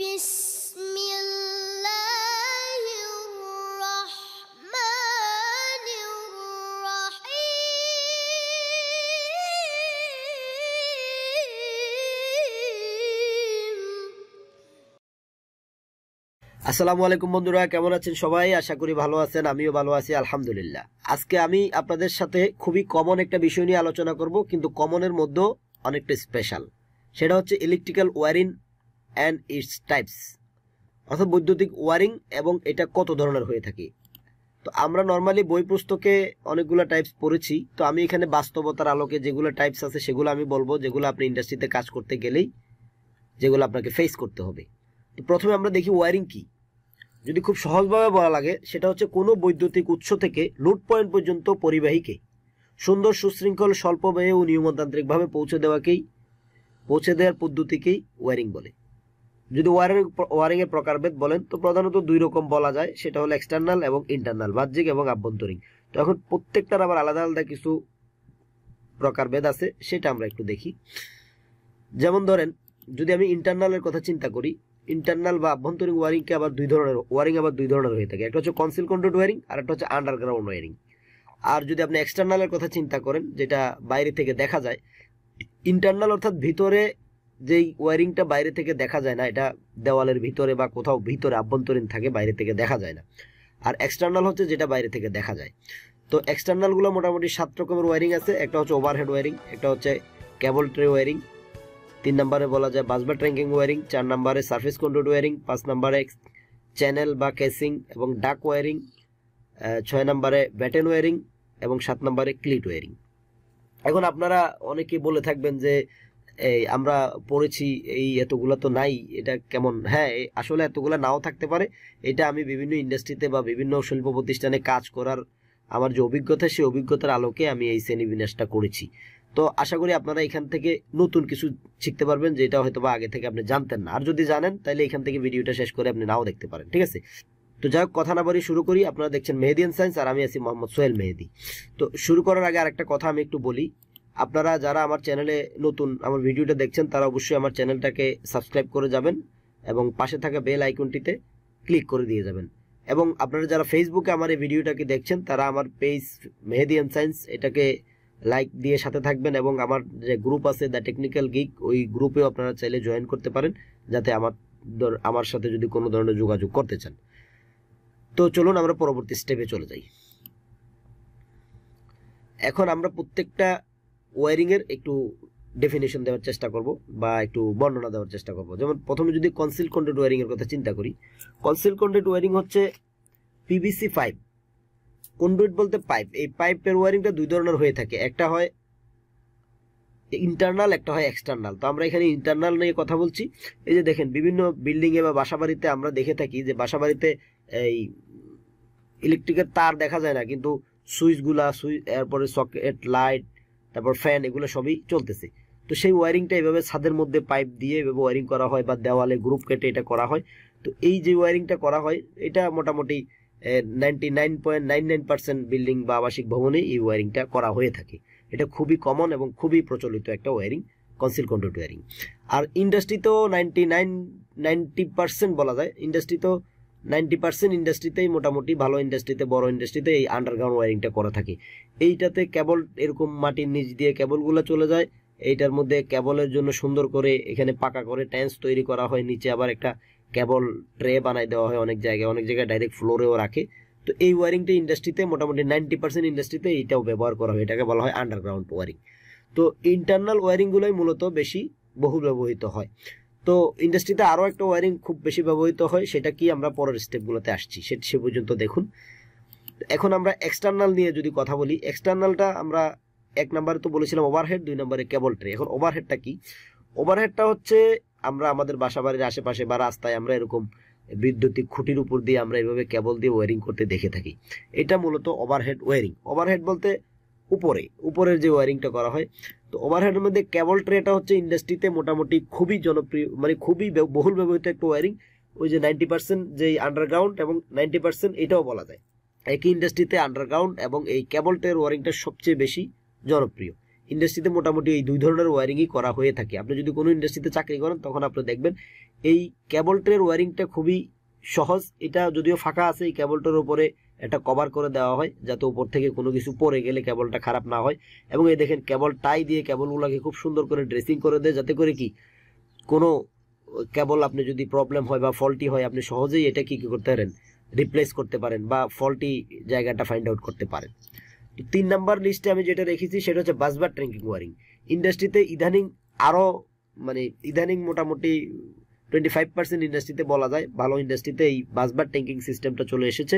আসসালামু আলাইকুম বন্ধুরা কেমন আছেন সবাই আশা করি ভালো আছেন আমিও ভালো আছি আলহামদুলিল্লাহ আজকে আমি আপনাদের সাথে খুবই কমন একটা বিষয় নিয়ে আলোচনা করব কিন্তু কমনের মধ্যেও অনেকটা স্পেশাল সেটা হচ্ছে electrical wiring and its types অর্থাৎ বৈদ্যুতিক ওয়ারিং এবং এটা কত ধরনের হয়ে থাকে তো আমরা নর্মালি বই পুস্তকে অনেকগুলো টাইপস পড়েছি তো আমি এখানে বাস্তবতার আলোকে যেগুলো টাইপস আছে সেগুলো আমি বলবো যেগুলো আপনি ইন্ডাস্ট্রিতে কাজ করতে গেলেই যেগুলো আপনাকে ফেস করতে হবে তো প্রথমে আমরা দেখি ওয়ারিং কি যদি খুব সহজভাবে বলা লাগে সেটা হচ্ছে কোনো বৈদ্যুতিক উৎস থেকে লুট পয়েন্ট পর্যন্ত পরিবাহীকে সুন্দর সুশৃঙ্খল স্বল্প ব্যয়ে ও নিয়মতান্ত্রিকভাবে পৌঁছে দেওয়াকেই পৌঁছে দেওয়ার পদ্ধতিকেই ওয়ারিং বলে যদি ওয়ারিং ওয়ারিং এর প্রকারভেদ বলেন তো প্রধানত দুই রকম বলা যায় সেটা হলো এক্সটার্নাল এবং ইন্টারনাল বাহ্যিক এবং আভ্যন্তরীণ তো এখন প্রত্যেকটার আবার আলাদা আলাদা কিছু প্রকারভেদ আছে সেটা আমরা একটু দেখি যেমন ধরেন যদি আমি ইন্টারনালের কথা চিন্তা করি ইন্টারনাল বা আভ্যন্তরীণ ওয়ারিংকে আবার দুই ধরনের ওয়ারিং আবার দুই ধরনের হয়ে থাকে একটা হচ্ছে কনসিল কন্ট্রোল ওয়ারিং আর একটা হচ্ছে আন্ডারগ্রাউন্ড ওয়ারিং আর যদি আপনি এক্সটার্নালের কথা চিন্তা করেন যেটা বাইরে থেকে দেখা যায় ইন্টারনাল অর্থাৎ ভিতরে যেই ওয়ারিংটা বাইরে থেকে দেখা যায় না এটা দেওয়ালের ভিতরে বা কোথাও ভিতরে আভ্যন্তরীণ থাকে বাইরে থেকে দেখা যায় না আর এক্সটার্নাল হচ্ছে যেটা বাইরে থেকে দেখা যায় তো এক্সটার্নালগুলো মোটামুটি সাত রকমের ওয়ারিং আছে একটা হচ্ছে ওভারহেড ওয়ারিং একটা হচ্ছে ক্যাবল ট্রে ওয়ারিং তিন নম্বরে বলা যায় বাসবা ট্র্যাঙ্কিং ওয়ারিং চার নম্বরে সার্ফেস কন্ট্রোল ওয়ারিং পাঁচ নম্বরে চ্যানেল বা কেসিং এবং ডাক ওয়ারিং ছয় নম্বরে ব্যাটেন ওয়ারিং এবং সাত নম্বরে ক্লিট ওয়ারিং এখন আপনারা অনেকে বলে থাকবেন যে এই আমরা পড়েছি এই এতগুলা তো নাই এটা কেমন হ্যাঁ আসলে এতগুলা নাও থাকতে পারে এটা আমি বিভিন্ন ইন্ডাস্ট্রিতে বা বিভিন্ন শিল্প প্রতিষ্ঠানে কাজ করার আমার যে অভিজ্ঞতা সেই অভিজ্ঞতার আলোকে আমি এই শ্রেণীবিন্যাসটা করেছি তো আশা করি আপনারা এখান থেকে নতুন কিছু শিখতে পারবেন যেটা হয়তো বা আগে থেকে আপনি জানতেন না আর যদি জানেন তাহলে এখান থেকে ভিডিওটা শেষ করে আপনি নাও দেখতে পারেন ঠিক আছে তো যাই হোক কথা না বাড়ি শুরু করি আপনারা দেখছেন মেহেদিয়ান সায়েন্স আর আমি আছি মোহাম্মদ সোহেল মেহেদি তো শুরু করার আগে আরেকটা কথা আমি একটু বলি আপনারা যারা আমার চ্যানেলে নতুন আমার ভিডিওটা দেখছেন তারা অবশ্যই আমার চ্যানেলটাকে সাবস্ক্রাইব করে যাবেন এবং পাশে থাকা বেল আইকনটিতে ক্লিক করে দিয়ে যাবেন এবং আপনারা যারা ফেসবুকে আমার এই ভিডিওটাকে দেখছেন তারা আমার পেজ মেহেদিয়ান সায়েন্স এটাকে লাইক দিয়ে সাথে থাকবেন এবং আমার যে গ্রুপ আছে দ্য টেকনিক্যাল গিক ওই গ্রুপেও আপনারা চাইলে জয়েন করতে পারেন যাতে আমার আমার সাথে যদি কোনো ধরনের যোগাযোগ করতে চান তো চলুন আমরা পরবর্তী স্টেপে চলে যাই এখন আমরা প্রত্যেকটা ওয়ারিংয়ের একটু ডেফিনেশন দেওয়ার চেষ্টা করব বা একটু বর্ণনা দেওয়ার চেষ্টা করব যেমন প্রথমে যদি কনসিল কন্টেন্ট ওয়ারিংয়ের কথা চিন্তা করি কনসিল কন্টেন্ট ওয়ারিং হচ্ছে পিভিসি পাইপ কন্ডুইট বলতে পাইপ এই পাইপের ওয়ারিংটা দুই ধরনের হয়ে থাকে একটা হয় ইন্টারনাল একটা হয় এক্সটার্নাল তো আমরা এখানে ইন্টারনাল নিয়ে কথা বলছি এই যে দেখেন বিভিন্ন বিল্ডিংয়ে বা বাসাবাড়িতে আমরা দেখে থাকি যে বাসাবাড়িতে এই ইলেকট্রিকের তার দেখা যায় না কিন্তু সুইচগুলা সুইচ এরপরে সকেট লাইট তারপর ফ্যান এগুলো সবই চলতেছে তো সেই ওয়ারিংটা এভাবে ছাদের মধ্যে পাইপ দিয়ে এভাবে ওয়ারিং করা হয় বা দেওয়ালে গ্রুপ কেটে এটা করা হয় তো এই যে ওয়ারিংটা করা হয় এটা মোটামুটি ninety nine point nine nine percent building বা আবাসিক ভবনে এই ওয়ারিংটা করা হয়ে থাকে এটা খুবই কমন এবং খুবই প্রচলিত একটা ওয়ারিং কনসিল কন্ট্রোল ওয়ারিং আর ইন্ডাস্ট্রি তো নাইনটি নাইন নাইনটি পার্সেন্ট বলা যায় ইন্ডাস্ট্রি তো নাইনটি পার্সেন্ট ইন্ডাস্ট্রিতেই মোটামুটি ভালো ইন্ডাস্ট্রিতে বড় ইন্ডাস্ট্রিতে এই আন্ডারগ্রাউন্ড ওয়ারিংটা করা থাকি এইটাতে কেবল এরকম মাটির নিচ দিয়ে কেবলগুলো চলে যায় এইটার মধ্যে কেবলের জন্য সুন্দর করে এখানে পাকা করে ট্যান্স তৈরি করা হয় নিচে আবার একটা কেবল ট্রে বানাই দেওয়া হয় অনেক জায়গায় অনেক জায়গায় ডাইরেক্ট ফ্লোরেও রাখে তো এই ওয়ারিংটা ইন্ডাস্ট্রিতে মোটামুটি নাইনটি পার্সেন্ট ইন্ডাস্ট্রিতে এইটাও ব্যবহার করা হয় এটাকে বলা হয় আন্ডারগ্রাউন্ড ওয়ারিং তো ইন্টারনাল ওয়ারিংগুলোই মূলত বেশি বহু ব্যবহৃত হয় তো ইন্ডাস্ট্রিতে আরও একটা ওয়ারিং খুব বেশি ব্যবহৃত হয় সেটা কি আমরা পরের স্টেপগুলোতে আসছি সে সে পর্যন্ত দেখুন এখন আমরা এক্সটার্নাল নিয়ে যদি কথা বলি এক্সটার্নালটা আমরা এক নম্বরে তো বলেছিলাম ওভারহেড দুই নম্বরে কেবল ট্রে এখন ওভারহেডটা কি ওভারহেডটা হচ্ছে আমরা আমাদের বাসা বাড়ির আশেপাশে বা রাস্তায় আমরা এরকম বিদ্যুতিক খুঁটির উপর দিয়ে আমরা এভাবে কেবল দিয়ে ওয়ারিং করতে দেখে থাকি এটা মূলত ওভারহেড ওয়ারিং ওভারহেড বলতে উপরে উপরের যে ওয়ারিংটা করা হয় তো ওভারহেডের মধ্যে কেবল ট্রেটা হচ্ছে ইন্ডাস্ট্রিতে মোটামুটি খুবই জনপ্রিয় মানে খুবই বহুল ব্যবহৃত একটা ওয়ারিং ওই যে নাইনটি পার্সেন্ট যে আন্ডারগ্রাউন্ড এবং নাইনটি পার্সেন্ট এটাও বলা যায় একই ইন্ডাস্ট্রিতে আন্ডারগ্রাউন্ড এবং এই কেবল ট্রের ওয়ারিংটা সবচেয়ে বেশি জনপ্রিয় ইন্ডাস্ট্রিতে মোটামুটি এই দুই ধরনের ওয়ারিংই করা হয়ে থাকে আপনি যদি কোনো ইন্ডাস্ট্রিতে চাকরি করেন তখন আপনি দেখবেন এই কেবল ট্রের ওয়ারিংটা খুবই সহজ এটা যদিও ফাঁকা আছে এই কেবল ট্রের উপরে এটা কভার করে দেওয়া হয় যাতে উপর থেকে কোনো কিছু পরে গেলে কেবলটা খারাপ না হয় এবং এই দেখেন কেবল টাই দিয়ে কেবলগুলোকে খুব সুন্দর করে ড্রেসিং করে দেয় যাতে করে কি কোনো কেবল আপনি যদি প্রবলেম হয় বা ফলটি হয় আপনি সহজেই এটা কি কী করতে পারেন রিপ্লেস করতে পারেন বা ফল্টি জায়গাটা ফাইন্ড আউট করতে পারেন তিন নাম্বার লিস্টে আমি যেটা রেখেছি সেটা হচ্ছে বাসবার ট্যাঙ্কিং ওয়ারিং ইন্ডাস্ট্রিতে ইদানিং আরও মানে ইদানিং মোটামুটি টোয়েন্টি ফাইভ পার্সেন্ট ইন্ডাস্ট্রিতে বলা যায় ভালো ইন্ডাস্ট্রিতে এই বাসবার ট্যাঙ্কিং সিস্টেমটা চলে এসেছে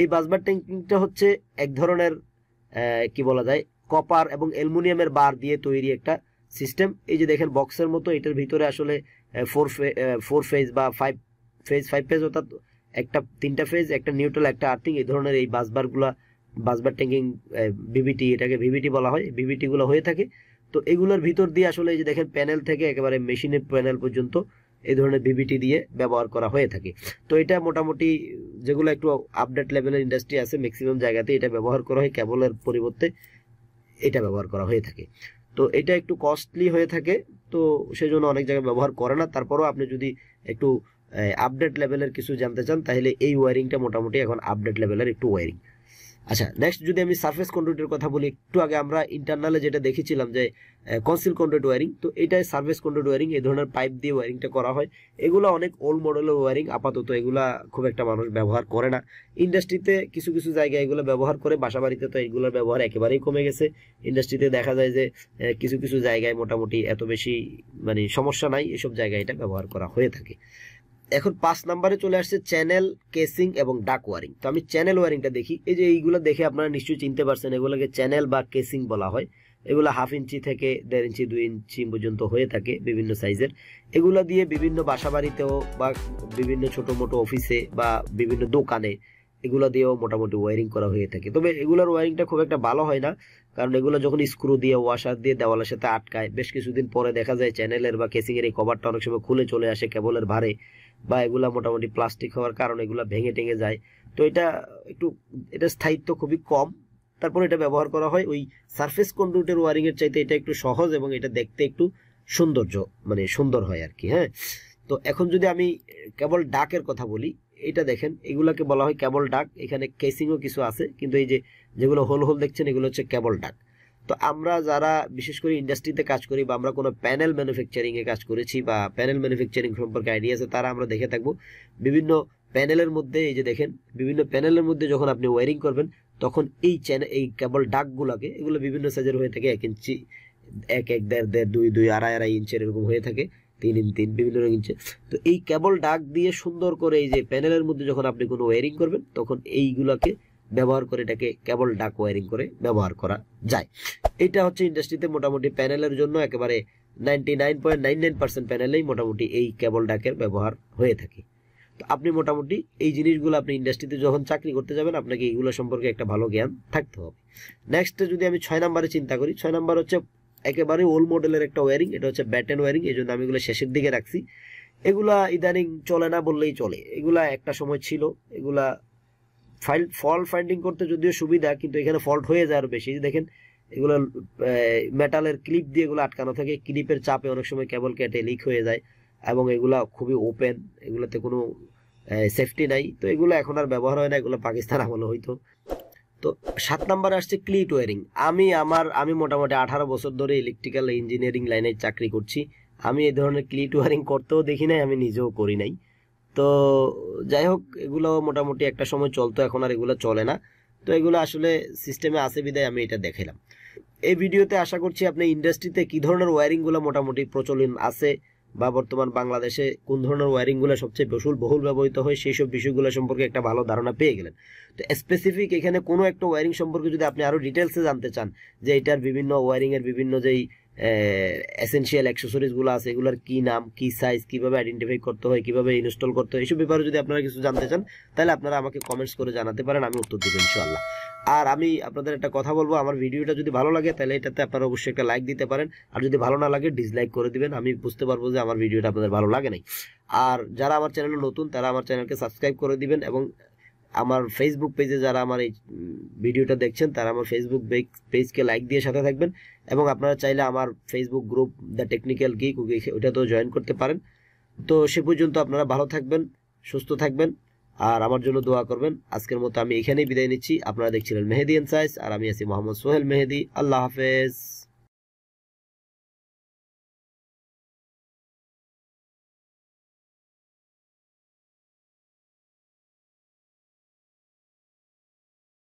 এই বাসবার ট্যাঙ্কিংটা হচ্ছে এক ধরনের কি বলা যায় কপার এবং অ্যালুমিনিয়ামের বার দিয়ে তৈরি একটা সিস্টেম এই যে দেখেন বক্সের মতো এটার ভিতরে আসলে ফোর ফোর ফেজ বা ফাইভ ফেজ ফাইভ ফেজ অর্থাৎ একটা তিনটা ফেজ একটা নিউট্রাল একটা আর্থিং এই ধরনের এই বাসবারগুলা বাসবার ট্যাঙ্কিং ভিভিটি এটাকে ভিভিটি বলা হয় ভিভিটিগুলো হয়ে থাকে তো এগুলোর ভিতর দিয়ে আসলে এই যে দেখেন প্যানেল থেকে একেবারে মেশিনের প্যানেল পর্যন্ত এই ধরনের ভিভিটি দিয়ে ব্যবহার করা হয়ে থাকে তো এটা মোটামুটি যেগুলো একটু আপডেট লেভেলের ইন্ডাস্ট্রি আছে ম্যাক্সিমাম জায়গাতে এটা ব্যবহার করা হয় কেবলের পরিবর্তে এটা ব্যবহার করা হয়ে থাকে তো এটা একটু কস্টলি হয়ে থাকে তো সেই জন্য অনেক জায়গায় ব্যবহার করে না তারপরেও আপনি যদি একটু আপডেট লেভেলের কিছু জানতে চান তাহলে এই ওয়ারিংটা মোটামুটি এখন আপডেট লেভেলের একটু ওয়ারিং আচ্ছা নেক্সট যদি আমি সারফেস কন্ডুইটের কথা বলি একটু আগে আমরা ইন্টারনালে যেটা দেখেছিলাম যে কনসিল কন্ডুইট ওয়ারিং তো এটাই সার্ফেস কন্ডুইট ওয়ারিং এই ধরনের পাইপ দিয়ে ওয়ারিংটা করা হয় এগুলো অনেক ওল্ড মডেলের ওয়ারিং আপাতত এগুলা খুব একটা মানুষ ব্যবহার করে না ইন্ডাস্ট্রিতে কিছু কিছু জায়গায় এগুলো ব্যবহার করে বাসা বাড়িতে তো এগুলোর ব্যবহার একেবারেই কমে গেছে ইন্ডাস্ট্রিতে দেখা যায় যে কিছু কিছু জায়গায় মোটামুটি এত বেশি মানে সমস্যা নাই এসব জায়গায় এটা ব্যবহার করা হয়ে থাকে এখন পাঁচ নাম্বারে চলে আসছে চ্যানেল কেসিং এবং ডাক ওয়ারিং তো আমি চ্যানেল ওয়ারিংটা দেখি এই যে এইগুলো দেখে আপনারা নিশ্চয়ই চিনতে পারছেন এগুলোকে চ্যানেল বা কেসিং বলা হয় এগুলো হাফ ইঞ্চি থেকে দেড় ইঞ্চি দুই ইঞ্চি পর্যন্ত হয়ে থাকে বিভিন্ন সাইজের এগুলো দিয়ে বিভিন্ন বাসাবাড়িতেও বা বিভিন্ন ছোট মোটো অফিসে বা বিভিন্ন দোকানে এগুলো দিয়েও মোটামুটি ওয়ারিং করা হয়ে থাকে তবে এগুলোর ওয়ারিংটা খুব একটা ভালো হয় না কারণ এগুলো যখন স্ক্রু দিয়ে ওয়াশার দিয়ে দেওয়ালের সাথে আটকায় বেশ কিছুদিন পরে দেখা যায় চ্যানেলের বা কেসিংয়ের এই কভারটা অনেক সময় খুলে চলে আসে কেবলের ভারে বা এগুলা মোটামুটি প্লাস্টিক হওয়ার কারণে এগুলা ভেঙে টেঙে যায় তো এটা একটু এটা স্থায়িত্ব খুবই কম তারপর এটা ব্যবহার করা হয় ওই সারফেস কন্ডুটের ওয়ারিংয়ের চাইতে এটা একটু সহজ এবং এটা দেখতে একটু সৌন্দর্য মানে সুন্দর হয় আর কি হ্যাঁ তো এখন যদি আমি কেবল ডাকের কথা বলি এটা দেখেন এগুলাকে বলা হয় কেবল ডাক এখানে কেসিংও কিছু আছে কিন্তু এই যে যেগুলো হোল হোল দেখছেন এগুলো হচ্ছে কেবল ডাক তো আমরা যারা বিশেষ করে ইন্ডাস্ট্রিতে কাজ করি বা আমরা কোনো প্যানেল ম্যানুফ্যাকচারিংয়ে কাজ করেছি বা প্যানেল ম্যানুফ্যাকচারিং সম্পর্কে আইডিয়া আছে তারা আমরা দেখে থাকবো বিভিন্ন প্যানেলের মধ্যে এই যে দেখেন বিভিন্ন প্যানেলের মধ্যে যখন আপনি ওয়ারিং করবেন তখন এই চ্যানেল এই কেবল ডাকগুলোকে এগুলো বিভিন্ন সাইজের হয়ে থাকে এক ইঞ্চি এক এক দেড় দেড় দুই দুই আড়াই আড়াই ইঞ্চের এরকম হয়ে থাকে তিন ইন তিন বিভিন্ন ইঞ্চে তো এই কেবল ডাক দিয়ে সুন্দর করে এই যে প্যানেলের মধ্যে যখন আপনি কোনো ওয়ারিং করবেন তখন এইগুলোকে ব্যবহার করে এটাকে কেবল ডাক ওয়ারিং করে ব্যবহার করা যায় এটা হচ্ছে ইন্ডাস্ট্রিতে মোটামুটি প্যানেলের জন্য একেবারে ninety nine point nine nine percent প্যানেলেই মোটামুটি এই কেবল ডাকের ব্যবহার হয়ে থাকে তো আপনি মোটামুটি এই জিনিসগুলো আপনি ইন্ডাস্ট্রিতে যখন চাকরি করতে যাবেন আপনাকে এইগুলো সম্পর্কে একটা ভালো জ্ঞান থাকতে হবে নেক্সটে যদি আমি ছয় নাম্বারে চিন্তা করি ছয় নাম্বার হচ্ছে একেবারে ওল্ড মডেলের একটা ওয়ারিং এটা হচ্ছে ব্যাটেন ওয়ারিং এই জন্য আমি এগুলো শেষের দিকে রাখছি এগুলা ইদানিং চলে না বললেই চলে এগুলা একটা সময় ছিল এগুলা ফাইল ফল্ট ফাইন্ডিং করতে যদিও সুবিধা কিন্তু এখানে ফল্ট হয়ে যায় আরও বেশি দেখেন এগুলো মেটালের ক্লিপ দিয়ে এগুলো আটকানো থাকে ক্লিপের চাপে অনেক সময় কেবল কেটে লিক হয়ে যায় এবং এগুলো খুবই ওপেন এগুলোতে কোনো সেফটি নাই তো এগুলো এখন আর ব্যবহার হয় না এগুলো পাকিস্তান আমলে হইতো তো সাত নম্বরে আসছে ক্লিট ওয়ারিং আমি আমার আমি মোটামুটি আঠারো বছর ধরে ইলেকট্রিক্যাল ইঞ্জিনিয়ারিং লাইনে চাকরি করছি আমি এই ধরনের ক্লিট ওয়ারিং করতেও দেখি নাই আমি নিজেও করি নাই তো যাই হোক এগুলো মোটামুটি একটা সময় চলতো এখন আর এগুলো চলে না তো এগুলো আসলে সিস্টেমে আসে বিদায় আমি এটা দেখেলাম এই ভিডিওতে আশা করছি আপনি ইন্ডাস্ট্রিতে কী ধরনের ওয়্যারিংগুলো মোটামুটি প্রচলন আছে বা বর্তমান বাংলাদেশে কোন ধরনের ওয়্যারিংগুলো সবচেয়ে বসুল বহুল ব্যবহৃত হয় সেই সব বিষয়গুলো সম্পর্কে একটা ভালো ধারণা পেয়ে গেলেন তো স্পেসিফিক এখানে কোনো একটা ওয়্যারিং সম্পর্কে যদি আপনি আরও ডিটেলসে জানতে চান যে এটার বিভিন্ন ওয়্যারিংয়ের বিভিন্ন যেই এসেনশিয়াল অ্যাক্সেসরিজগুলো আছে এগুলোর কি নাম কি সাইজ কিভাবে আইডেন্টিফাই করতে হয় কিভাবে ইনস্টল করতে হয় এইসব ব্যাপারে যদি আপনারা কিছু জানতে চান তাহলে আপনারা আমাকে কমেন্টস করে জানাতে পারেন আমি উত্তর দেবো ইনশাআল্লাহ আর আমি আপনাদের একটা কথা বলবো আমার ভিডিওটা যদি ভালো লাগে তাহলে এটাতে আপনারা অবশ্যই একটা লাইক দিতে পারেন আর যদি ভালো না লাগে ডিসলাইক করে দিবেন আমি বুঝতে পারবো যে আমার ভিডিওটা আপনাদের ভালো লাগে নাই আর যারা আমার চ্যানেলে নতুন তারা আমার চ্যানেলকে সাবস্ক্রাইব করে দিবেন এবং আমার ফেসবুক পেজে যারা আমার এই ভিডিওটা দেখছেন তারা আমার ফেসবুক পেজকে লাইক দিয়ে সাথে থাকবেন এবং আপনারা চাইলে আমার Facebook group the technical geek ওইটাতেও জয়েন করতে পারেন তো সে পর্যন্ত আপনারা ভালো থাকবেন সুস্থ থাকবেন আর আমার জন্য দোয়া করবেন আজকের মতো আমি এখানেই বিদায় নিচ্ছি আপনারা দেখছিলেন মেহেদি এনসাইস আর আমি আছি মোহাম্মদ সোহেল মেহেদি আল্লাহ হাফেজ